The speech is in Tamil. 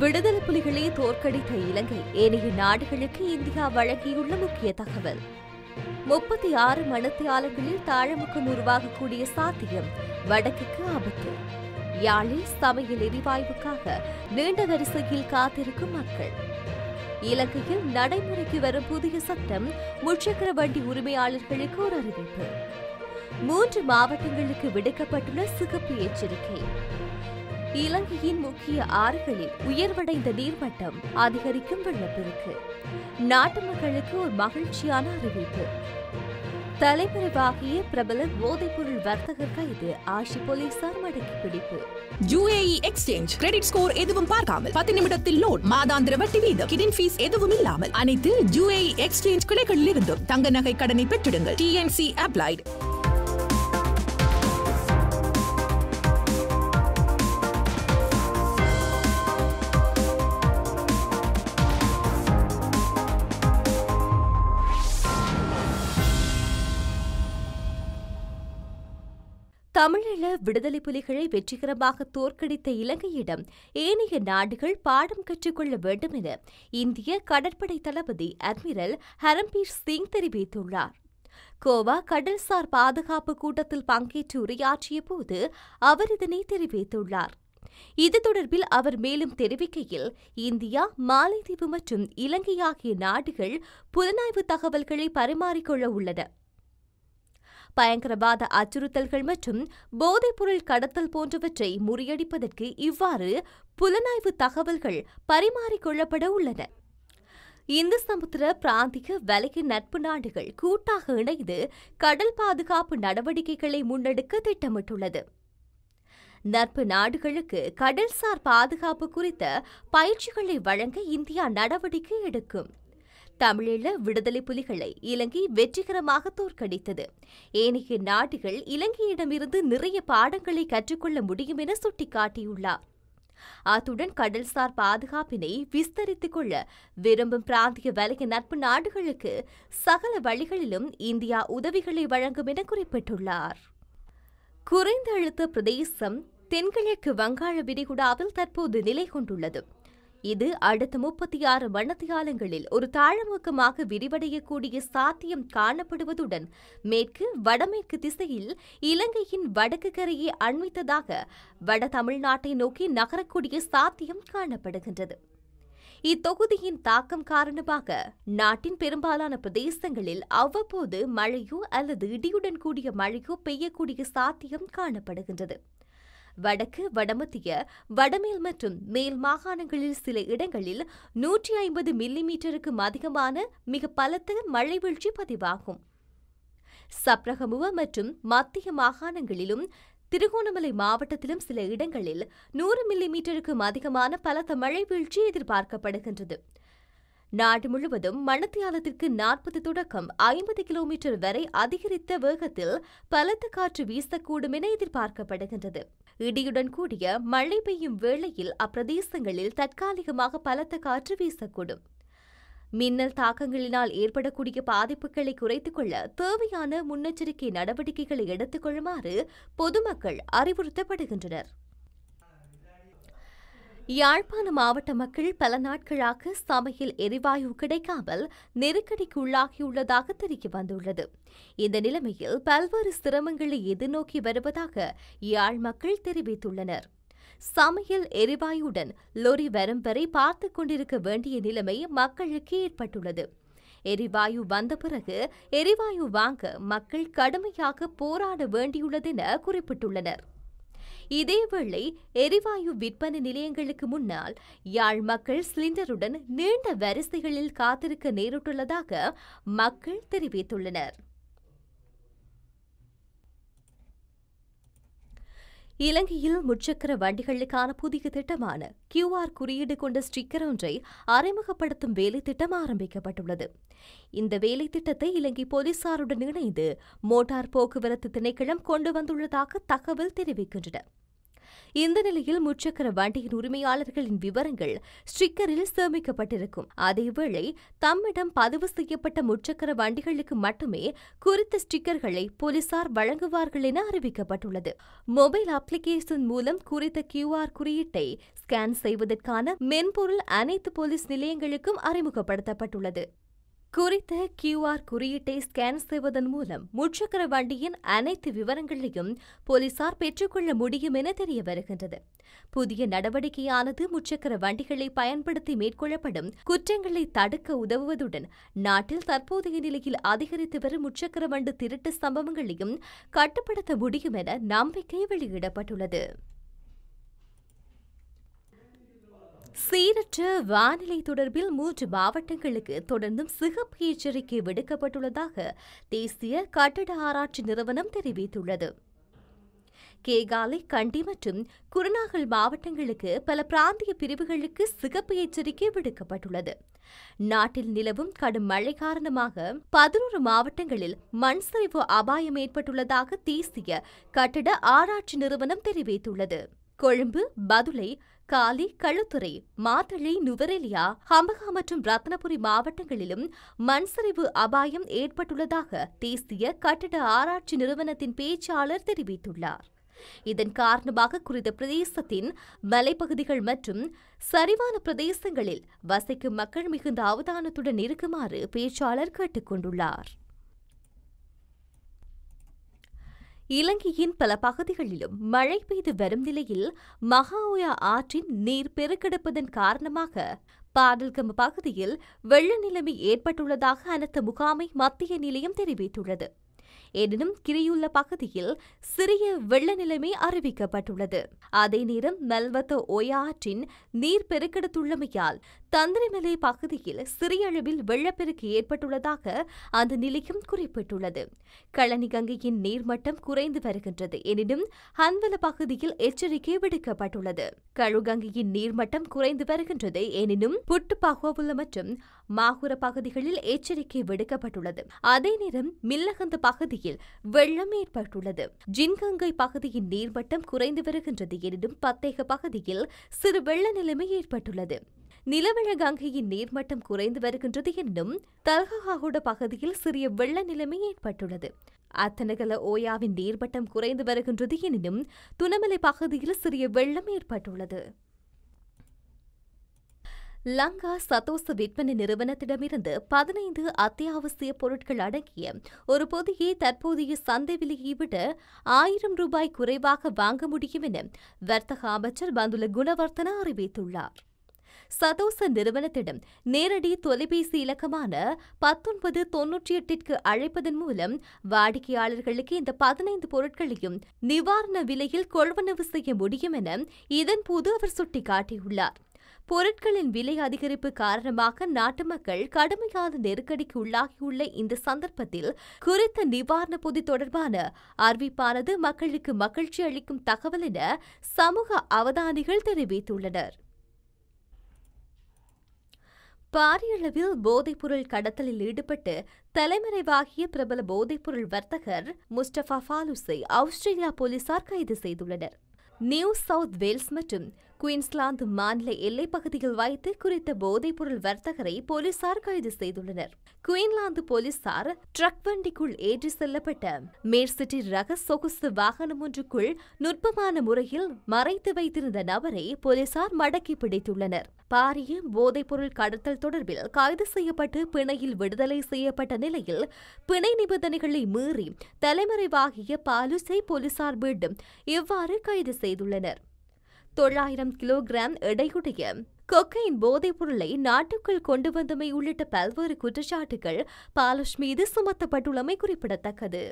விடுதலை புலிகளை தோற்கடித்த இலங்கை ஏனைய நாடுகளுக்கு இந்தியா வழங்கியுள்ள முக்கிய தகவல் முப்பத்தி ஆறு மனத்தியாளர்களில் தாழமுக்கம் உருவாகக்கூடிய சாத்தியம் வடக்குக்கு ஆபத்து யாழில் சமையல் எரிவாயுக்காக நீண்ட வரிசையில் காத்திருக்கும் மக்கள் இலங்கையில் நடைமுறைக்கு வரும் புதிய சட்டம் முச்சக்கர வண்டி உரிமையாளர்களுக்கு ஒரு அறிவிப்பு மூன்று மாவட்டங்களுக்கு விடுக்கப்பட்டுள்ள சிகப்பு எச்சரிக்கை இலங்கையின் முக்கிய ஆறுகளில் உயர்வடைந்த நீர்மட்டம் அதிகரிக்கும் வெள்ளப்பெருக்கு நாட்டு மக்களுக்கு ஒரு மகிழ்ச்சியான அறிவிப்பு தலைமறைவாகிய பிரபல போதைப்பொருள் வர்த்தகர் கைது ஆஷி போலீசார் மடக்கி பிடிப்பு ஜூஏஇ எக்ஸ்சேஞ்ச் கிரெடிட் ஸ்கோர் எதுவும் பார்க்காமல் பத்து நிமிடத்தில் லோன் மாதாந்திர வட்டி வீதம் கிடின் ஃபீஸ் எதுவும் இல்லாமல் அனைத்து ஜூஏஇ எக்ஸ்சேஞ்ச் கிளைகளில் இருந்தும் தங்க நகை கடனை பெற்றிடுங்கள் டிஎன்சி அப்ளைடு தமிழீழ விடுதலை புலிகளை வெற்றிகரமாக தோற்கடித்த இலங்கையிடம் ஏனைய நாடுகள் பாடம் கற்றுக்கொள்ள வேண்டும் என இந்திய கடற்படை தளபதி அட்மிரல் ஹரம்பீர் சிங் தெரிவித்துள்ளார் கோவா கடல்சார் பாதுகாப்பு கூட்டத்தில் பங்கேற்று உரையாற்றிய போது அவர் இதனை தெரிவித்துள்ளார் இது தொடர்பில் அவர் மேலும் தெரிவிக்கையில் இந்தியா மாலைதீவு மற்றும் இலங்கை ஆகிய நாடுகள் புலனாய்வு தகவல்களை பரிமாறிக்கொள்ள உள்ளன பயங்கரவாத அச்சுறுத்தல்கள் மற்றும் போதைப்பொருள் கடத்தல் போன்றவற்றை முறியடிப்பதற்கு இவ்வாறு புலனாய்வு தகவல்கள் பரிமாறிக்கொள்ளப்பட உள்ளன இந்து சமுத்திர பிராந்திய வலகை நட்பு நாடுகள் கூட்டாக இணைந்து கடல் பாதுகாப்பு நடவடிக்கைகளை முன்னெடுக்க திட்டமிட்டுள்ளது நட்பு நாடுகளுக்கு கடல்சார் பாதுகாப்பு குறித்த பயிற்சிகளை வழங்க இந்தியா நடவடிக்கை எடுக்கும் தமிழீழ விடுதலை புலிகளை இலங்கை வெற்றிகரமாக தோற்கடித்தது ஏனைய நாடுகள் இலங்கையிடமிருந்து நிறைய பாடங்களை கற்றுக்கொள்ள முடியும் என சுட்டிக்காட்டியுள்ளார் அத்துடன் கடல்சார் பாதுகாப்பினை விஸ்தரித்துக் கொள்ள விரும்பும் பிராந்திய வலய நட்பு நாடுகளுக்கு சகல வழிகளிலும் இந்தியா உதவிகளை வழங்கும் என குறிப்பிட்டுள்ளார் குறைந்த அழுத்த பிரதேசம் தென்கிழக்கு வங்காள விரிகுடாவில் தற்போது நிலை கொண்டுள்ளது இது அடுத்த முப்பத்தி ஆறு வண்ணத்தியாலங்களில் ஒரு தாழமுக்கமாக விரிவடையக்கூடிய சாத்தியம் காணப்படுவதுடன் மேற்கு வடமேற்கு திசையில் இலங்கையின் வடக்கு கரையை அண்மித்ததாக வட தமிழ்நாட்டை நோக்கி நகரக்கூடிய சாத்தியம் காணப்படுகின்றது இத்தொகுதியின் தாக்கம் காரணமாக நாட்டின் பெரும்பாலான பிரதேசங்களில் அவ்வப்போது மழையோ அல்லது இடியுடன் கூடிய மழையோ பெய்யக்கூடிய சாத்தியம் காணப்படுகின்றது வடக்கு வடமத்திய வடமேல் மற்றும் மேல் மாகாணங்களில் சில இடங்களில் நூற்றி ஐம்பது மில்லிமீட்டருக்கும் அதிகமான மிக பலத்த மழை வீழ்ச்சி பதிவாகும் சப்ரகமுவ மற்றும் மத்திய மாகாணங்களிலும் திருகோணமலை மாவட்டத்திலும் சில இடங்களில் நூறு மில்லிமீட்டருக்கும் அதிகமான பலத்த மழை வீழ்ச்சி எதிர்பார்க்கப்படுகின்றது நாடு முழுவதும் மணத்தியாலத்திற்கு நாற்பது தொடக்கம் ஐம்பது கிலோமீட்டர் வரை அதிகரித்த வேகத்தில் பலத்த காற்று வீசக்கூடும் என எதிர்பார்க்கப்படுகின்றது இடியுடன் கூடிய மழை பெய்யும் வேளையில் அப்பிரதேசங்களில் தற்காலிகமாக பலத்த காற்று வீசக்கூடும் மின்னல் தாக்கங்களினால் ஏற்படக்கூடிய பாதிப்புகளை குறைத்துக் கொள்ள தேவையான முன்னெச்சரிக்கை நடவடிக்கைகளை எடுத்துக் கொள்ளுமாறு பொதுமக்கள் அறிவுறுத்தப்படுகின்றனர் யாழ்ப்பாண மாவட்ட மக்கள் பல நாட்களாக சமையல் எரிவாயு கிடைக்காமல் நெருக்கடிக்கு உள்ளாகியுள்ளதாக தெரிய வந்துள்ளது இந்த நிலைமையில் பல்வேறு சிரமங்களை எதிர்நோக்கி வருவதாக யாழ் மக்கள் தெரிவித்துள்ளனர் சமையல் எரிவாயுடன் லொரி வரும் வரை பார்த்துக் கொண்டிருக்க வேண்டிய நிலைமை மக்களுக்கு ஏற்பட்டுள்ளது எரிவாயு வந்த பிறகு எரிவாயு வாங்க மக்கள் கடுமையாக போராட வேண்டியுள்ளதென குறிப்பிட்டுள்ளனர் இதேவேளை எரிவாயு விற்பனை நிலையங்களுக்கு முன்னால் யாழ் மக்கள் சிலிண்டருடன் நீண்ட வரிசைகளில் காத்திருக்க நேரிட்டுள்ளதாக மக்கள் தெரிவித்துள்ளனர் இலங்கையில் முச்சக்கர வண்டிகளுக்கான புதிய திட்டமான கியூஆர் குறியீடு கொண்ட ஸ்டிக்கர் ஒன்றை அறிமுகப்படுத்தும் வேலை திட்டம் ஆரம்பிக்கப்பட்டுள்ளது இந்த வேலை திட்டத்தை இலங்கை போலீசாருடன் இணைந்து மோட்டார் போக்குவரத்து திணைக்களம் கொண்டு வந்துள்ளதாக தகவல் தெரிவிக்கின்றன இந்த நிலையில் முச்சக்கர வண்டியின் உரிமையாளர்களின் விவரங்கள் ஸ்டிக்கரில் சேமிக்கப்பட்டிருக்கும் அதேவேளை தம்மிடம் பதிவு செய்யப்பட்ட முச்சக்கர வண்டிகளுக்கு மட்டுமே குறித்த ஸ்டிக்கர்களை போலீசார் வழங்குவார்கள் என அறிவிக்கப்பட்டுள்ளது மொபைல் அப்ளிகேஷன் மூலம் குறித்த கியூஆர் குறியீட்டை ஸ்கேன் செய்வதற்கான மென்பொருள் அனைத்து போலீஸ் நிலையங்களுக்கும் அறிமுகப்படுத்தப்பட்டுள்ளது குறித்த கியூஆர் குறியீட்டை ஸ்கேன் செய்வதன் மூலம் முச்சக்கர வண்டியின் அனைத்து விவரங்களையும் போலீசார் பெற்றுக்கொள்ள முடியும் என தெரிய வருகின்றது புதிய நடவடிக்கையானது முச்சக்கர வண்டிகளை பயன்படுத்தி மேற்கொள்ளப்படும் குற்றங்களை தடுக்க உதவுவதுடன் நாட்டில் தற்போதைய நிலையில் அதிகரித்து வரும் முச்சக்கர வண்டு திருட்டு சம்பவங்களையும் கட்டுப்படுத்த முடியும் என நம்பிக்கை வெளியிடப்பட்டுள்ளது சீரற்ற வானிலை தொடர்பில் மூன்று மாவட்டங்களுக்கு தொடர்ந்தும் சிகப்பு எச்சரிக்கை விடுக்கப்பட்டுள்ளதாக தேசிய கட்டட ஆராய்ச்சி நிறுவனம் தெரிவித்துள்ளது கேகாலை கண்டி மற்றும் குருநாகல் மாவட்டங்களுக்கு பல பிராந்திய பிரிவுகளுக்கு சிகப்பு எச்சரிக்கை விடுக்கப்பட்டுள்ளது நாட்டில் நிலவும் கடும் மழை காரணமாக பதினோரு மாவட்டங்களில் மண் சரிவு அபாயம் ஏற்பட்டுள்ளதாக தேசிய கட்டட ஆராய்ச்சி நிறுவனம் தெரிவித்துள்ளது கொழும்பு பதுளை காலி களுத்துறை மாத்தளை நுவரெலியா ஹம்பகா மற்றும் ரத்னபுரி மாவட்டங்களிலும் மண்சரிவு அபாயம் ஏற்பட்டுள்ளதாக தேசிய கட்டட ஆராய்ச்சி நிறுவனத்தின் பேச்சாளர் தெரிவித்துள்ளார் இதன் காரணமாக குறித்த பிரதேசத்தின் மலைப்பகுதிகள் மற்றும் சரிவான பிரதேசங்களில் வசிக்கும் மக்கள் மிகுந்த அவதானத்துடன் இருக்குமாறு பேச்சாளர் கேட்டுக்கொண்டுள்ளார் இலங்கையின் பல பகுதிகளிலும் மழை பெய்து வரும் நிலையில் மகாஓயா ஆற்றின் நீர் பெருக்கெடுப்பதன் காரணமாக பாடல்கம் பகுதியில் வெள்ள நிலைமை ஏற்பட்டுள்ளதாக அனைத்து முகாமை மத்திய நிலையம் தெரிவித்துள்ளது எனினும் கிரியுள்ள பகுதியில் சிறிய வெள்ள நிலைமை அறிவிக்கப்பட்டுள்ளது அதே நேரம் மெல்வத்த ஒயாற்றின் நீர் பெருக்கெடுத்துள்ளமையால் தந்திரிமலை பகுதியில் சிறிய அளவில் வெள்ளப்பெருக்கு ஏற்பட்டுள்ளதாக அந்த நிலையம் குறிப்பிட்டுள்ளது கழனி கங்கையின் நீர்மட்டம் குறைந்து வருகின்றது எனினும் ஹன்வல பகுதியில் எச்சரிக்கை விடுக்கப்பட்டுள்ளது கழுகங்கையின் நீர்மட்டம் குறைந்து வருகின்றது எனினும் புட்டு பகோபுல மற்றும் மாகுர பகுதிகளில் எச்சரிக்கை விடுக்கப்பட்டுள்ளது அதே நேரம் மில்லகந்த பகுதி பகுதியில் வெள்ளம் ஏற்பட்டுள்ளது ஜின்கங்கை பகுதியின் நீர்மட்டம் குறைந்து வருகின்றது எனினும் பத்தேக பகுதியில் சிறு வெள்ள நிலைமை ஏற்பட்டுள்ளது நிலவழ கங்கையின் நீர்மட்டம் குறைந்து வருகின்றது என்னும் தல்ககாகுட பகுதியில் சிறிய வெள்ள நிலைமை ஏற்பட்டுள்ளது அத்தனகல ஓயாவின் நீர்மட்டம் குறைந்து வருகின்றது எனினும் துணமலை பகுதியில் சிறிய வெள்ளம் ஏற்பட்டுள்ளது லங்கா சதோச விற்பனை நிறுவனத்திடமிருந்து பதினைந்து அத்தியாவசிய பொருட்கள் அடங்கிய ஒரு பொதியை தற்போதைய சந்தை விலையை விட ஆயிரம் ரூபாய் குறைவாக வாங்க முடியும் என வர்த்தக அமைச்சர் பந்துல குணவர்த்தன அறிவித்துள்ளார் சதோச நிறுவனத்திடம் நேரடி தொலைபேசி இலக்கமான பத்தொன்பது தொன்னூற்றி எட்டிற்கு அழைப்பதன் மூலம் வாடிக்கையாளர்களுக்கு இந்த பதினைந்து பொருட்களையும் நிவாரண விலையில் கொள்வனவு செய்ய முடியும் என இதன்போது அவர் சுட்டிக்காட்டியுள்ளார் பொருட்களின் விலை அதிகரிப்பு காரணமாக நாட்டு மக்கள் கடுமையான நெருக்கடிக்கு உள்ளாகியுள்ள இந்த சந்தர்ப்பத்தில் குறித்த நிவாரண பொதி தொடர்பான அறிவிப்பானது மக்களுக்கு மகிழ்ச்சி அளிக்கும் தகவல் என சமூக அவதானிகள் தெரிவித்துள்ளனர் பாரியளவில் போதைப்பொருள் கடத்தலில் ஈடுபட்டு தலைமறைவாகிய பிரபல போதைப்பொருள் வர்த்தகர் முஸ்டபா ஃபாலுஸை ஆஸ்திரேலியா போலீசார் கைது செய்துள்ளனர் நியூ சவுத் வேல்ஸ் மற்றும் குயின்ஸ்லாந்து மாநில எல்லைப் பகுதியில் வைத்து குறித்த போதைப்பொருள் வர்த்தகரை போலீசார் கைது செய்துள்ளனர் குயின்லாந்து போலீசார் ட்ரக் வண்டிக்குள் ஏற்றி செல்லப்பட்ட மேற்சிட்டி ரக சொகுசு வாகனம் ஒன்றுக்குள் நுட்பமான முறையில் மறைத்து வைத்திருந்த நபரை போலீசார் மடக்கி பிடித்துள்ளனர் பாரிய போதைப்பொருள் கடத்தல் தொடர்பில் கைது செய்யப்பட்டு பிணையில் விடுதலை செய்யப்பட்ட நிலையில் பிணை நிபந்தனைகளை மீறி தலைமறைவாகிய பாலுசை போலீசார் மீண்டும் இவ்வாறு கைது செய்துள்ளனர் தொள்ளாயிரம் கிலோகிராம் எடையுடைய கொக்கையின் போதைப் பொருளை நாட்டுக்குள் கொண்டு வந்தமை உள்ளிட்ட பல்வேறு குற்றச்சாட்டுகள் பாலஷ் மீது சுமத்தப்பட்டுள்ளமை குறிப்பிடத்தக்கது